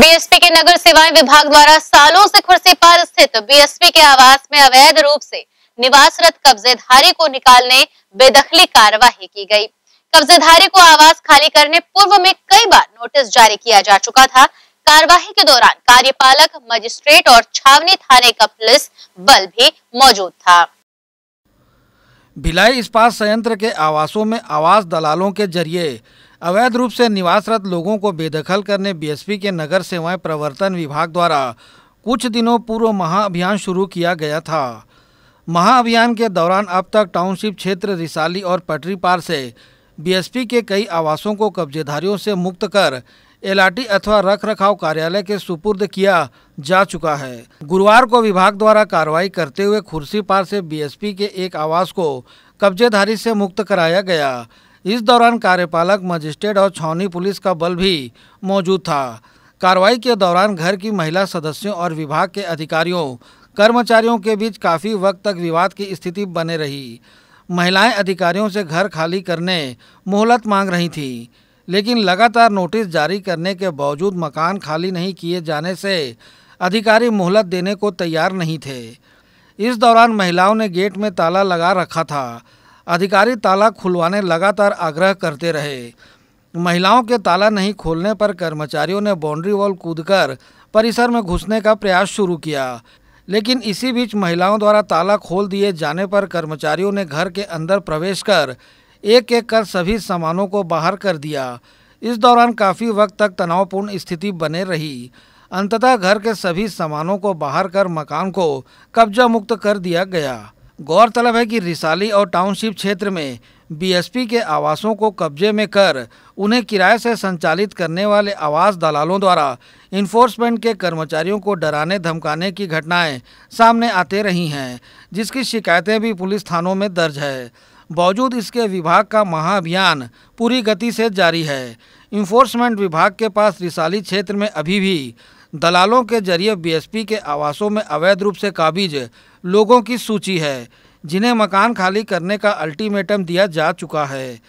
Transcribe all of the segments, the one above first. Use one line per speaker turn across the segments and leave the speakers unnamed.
BSP के नगर सेवाएं विभाग द्वारा सालों से खुर्सीपार स्थित बीएसपी के आवास में अवैध रूप से निवासरत कब्जेधारी को निकालने बेदखली कार्यवाही की गई कब्जेधारी को आवास खाली करने पूर्व में कई बार नोटिस जारी किया जा चुका था कार्यवाही के दौरान कार्यपालक मजिस्ट्रेट और छावनी थाने का पुलिस बल भी मौजूद था
भिलाई इस्पात संयंत्र के आवासों में आवास दलालों के जरिए अवैध रूप से निवासरत लोगों को बेदखल करने बीएसपी के नगर सेवाएं प्रवर्तन विभाग द्वारा कुछ दिनों पूर्व महाअभियान शुरू किया गया था महाअभियान के दौरान अब तक टाउनशिप क्षेत्र रिसाली और पटरी पार से बीएसपी के कई आवासों को कब्जेधारियों से मुक्त कर एलआरटी अथवा रख रखाव कार्यालय के सुपुर्द किया जा चुका है गुरुवार को विभाग द्वारा कार्रवाई करते हुए खुर्सी पार से बीएसपी के एक आवास को कब्जेधारी से मुक्त कराया गया इस दौरान कार्यपालक मजिस्ट्रेट और छावनी पुलिस का बल भी मौजूद था कार्रवाई के दौरान घर की महिला सदस्यों और विभाग के अधिकारियों कर्मचारियों के बीच काफ़ी वक्त तक विवाद की स्थिति बने रही महिलाएं अधिकारियों से घर खाली करने मोहलत मांग रही थीं लेकिन लगातार नोटिस जारी करने के बावजूद मकान खाली नहीं किए जाने से अधिकारी मोहलत देने को तैयार नहीं थे इस दौरान महिलाओं ने गेट में ताला लगा रखा था अधिकारी ताला खुलवाने लगातार आग्रह करते रहे महिलाओं के ताला नहीं खोलने पर कर्मचारियों ने बाउंड्री वॉल कूदकर परिसर में घुसने का प्रयास शुरू किया लेकिन इसी बीच महिलाओं द्वारा ताला खोल दिए जाने पर कर्मचारियों ने घर के अंदर प्रवेश कर एक एक कर सभी सामानों को बाहर कर दिया इस दौरान काफ़ी वक्त तक तनावपूर्ण स्थिति बने रही अंततः घर के सभी सामानों को बाहर कर मकान को कब्जा मुक्त कर दिया गया गौरतलब है कि रिसाली और टाउनशिप क्षेत्र में बीएसपी के आवासों को कब्जे में कर उन्हें किराए से संचालित करने वाले आवास दलालों द्वारा इन्फोर्समेंट के कर्मचारियों को डराने धमकाने की घटनाएं सामने आते रही हैं जिसकी शिकायतें भी पुलिस थानों में दर्ज है बावजूद इसके विभाग का महाअभियान पूरी गति से जारी है इन्फोर्समेंट विभाग के पास रिसाली क्षेत्र में अभी भी दलालों के जरिए बीएसपी के आवासों में अवैध रूप से काबिज लोगों की सूची है जिन्हें मकान खाली करने का अल्टीमेटम दिया जा चुका है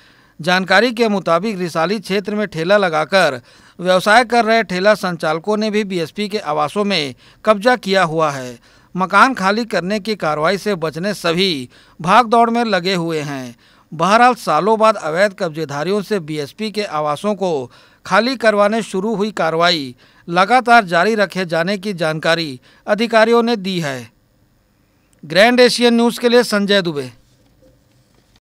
जानकारी के मुताबिक रिसाली क्षेत्र में ठेला लगाकर व्यवसाय कर रहे ठेला संचालकों ने भी बीएसपी के आवासों में कब्जा किया हुआ है मकान खाली करने की कार्रवाई से बचने सभी भाग दौड़ में लगे हुए हैं बहरहाल सालों बाद अवैध कब्जेधारियों से बीएसपी के आवासों को खाली करवाने शुरू हुई कार्रवाई लगातार जारी रखे जाने की जानकारी अधिकारियों ने दी है ग्रैंड एशियन न्यूज़ के लिए संजय दुबे